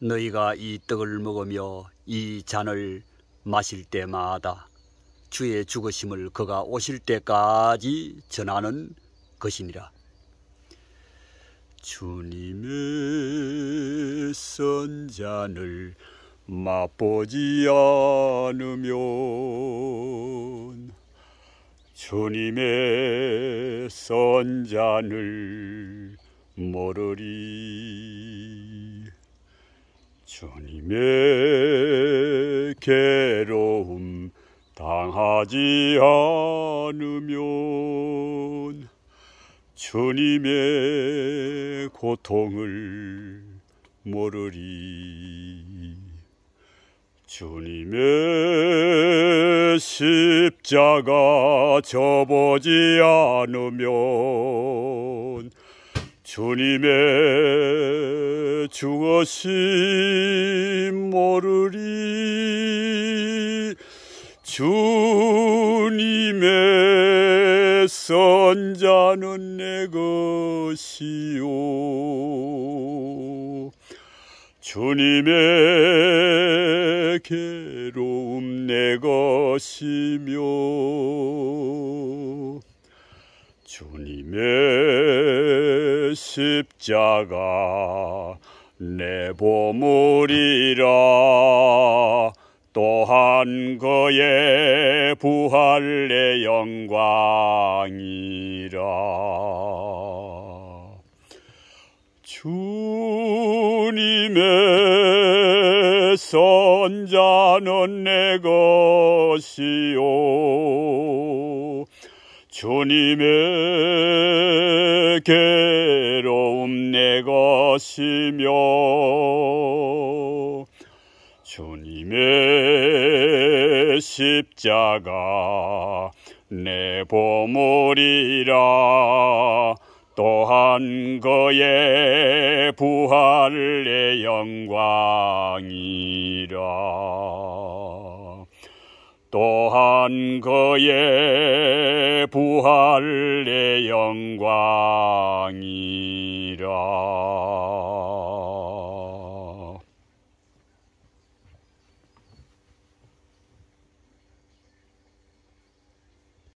너희가 이 떡을 먹으며 이 잔을 마실 때마다 주의 죽으심을 그가 오실 때까지 전하는 것이니라. 주님의 선잔을 맛보지 않으면 주님의 선잔을 모르리. 주님의 괴로움 당하지 않으면 주님의 고통을 모르리 주님의 십자가 접어지 않으면 주님의 주어심 모르리 주님의 선자는 내 것이요 주님의 괴로움 내 것이며 주님의 십자가 내 보물이라 또한 그의 부활의 영광이라 주님의 선자는 내 것이요 주님의 계내 것이며 주님의 십자가 내 보물이라 또한 그의 부활의 영광이라 또한 그의 부활의 영광이라